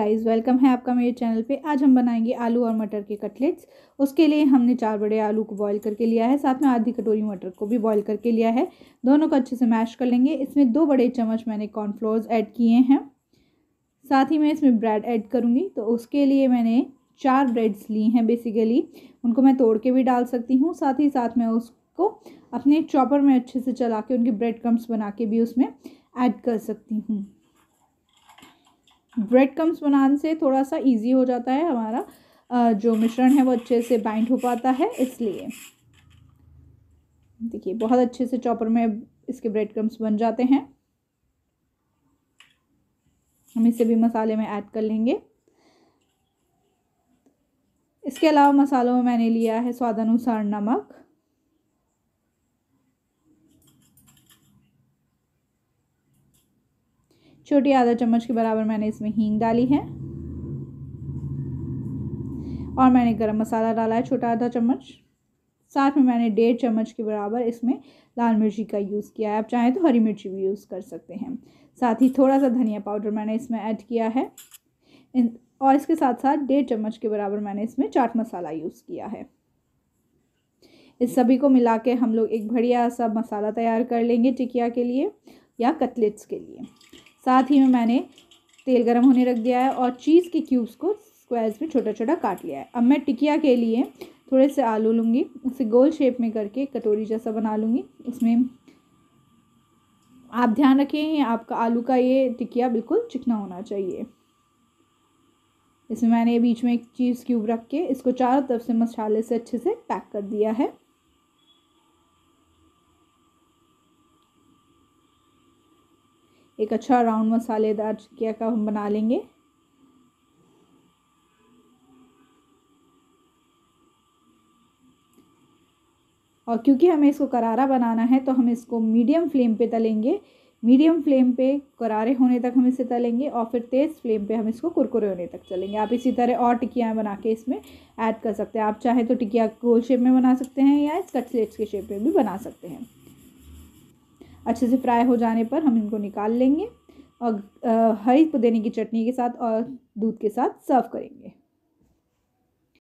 guys welcome है आपका मेरे चैनल पे आज हम बनाएंगे आलू और मटर के कटलेट्स उसके लिए हमने चार बड़े आलू को बॉईल करके लिया है साथ में आधी कटोरी मटर को भी बॉईल करके लिया है दोनों को अच्छे से मैश कर लेंगे इसमें दो बड़े चम्मच मैंने कॉर्नफ्लोर्स ऐड किए हैं साथ ही मैं इसमें ब्रेड ऐड करूँगी तो उसके लिए मैंने चार ब्रेड्स ली हैं बेसिकली उनको मैं तोड़ के भी डाल सकती हूँ साथ ही साथ मैं उसको अपने चॉपर में अच्छे से चला के उनके ब्रेड क्रम्स बना के भी उसमें ऐड कर सकती हूँ ब्रेड कम्स बनाने से थोड़ा सा ईजी हो जाता है हमारा जो मिश्रण है वो अच्छे से बाइंड हो पाता है इसलिए देखिए बहुत अच्छे से चॉपर में इसके ब्रेड क्रम्स बन जाते हैं हम इसे भी मसाले में ऐड कर लेंगे इसके अलावा मसालों में मैंने लिया है स्वादानुसार नमक छोटी आधा चम्मच के बराबर मैंने इसमें हींग डाली है और मैंने गरम मसाला डाला है छोटा आधा चम्मच साथ में मैंने डेढ़ चम्मच के बराबर इसमें लाल मिर्ची का यूज़ किया है आप चाहें तो हरी मिर्ची भी यूज़ कर सकते हैं साथ ही थोड़ा सा धनिया पाउडर मैंने इसमें ऐड किया है और इसके साथ साथ डेढ़ चम्मच के बराबर मैंने इसमें चाट मसाला यूज़ किया है इस सभी को मिला के हम लोग एक बढ़िया सा मसाला तैयार कर लेंगे टिकिया के लिए या कटलेट्स के लिए साथ ही में मैंने तेल गर्म होने रख दिया है और चीज़ के क्यूब्स को स्क्वायर्स में छोटा छोटा काट लिया है अब मैं टिकिया के लिए थोड़े से आलू लूँगी उसे गोल शेप में करके कटोरी जैसा बना लूँगी उसमें आप ध्यान रखें आपका आलू का ये टिकिया बिल्कुल चिकना होना चाहिए इसमें मैंने बीच में एक चीज़ क्यूब रख के इसको चारों तरफ से मसाले से अच्छे से पैक कर दिया है एक अच्छा राउंड मसालेदार चिकिया का हम बना लेंगे और क्योंकि हमें इसको करारा बनाना है तो हम इसको मीडियम फ्लेम पे तलेंगे मीडियम फ्लेम पे करारे होने तक हम इसे तलेंगे और फिर तेज़ फ्लेम पे हम इसको कुरकुरे होने तक चलेंगे आप इसी तरह और टिकियाँ बना के इसमें ऐड कर सकते हैं आप चाहे तो टिकिया गोल शेप में बना सकते हैं या इस कटलेट्स के शेप में भी बना सकते हैं अच्छे से फ्राई हो जाने पर हम इनको निकाल लेंगे और हरी पुदेने की चटनी के साथ और दूध के साथ सर्व करेंगे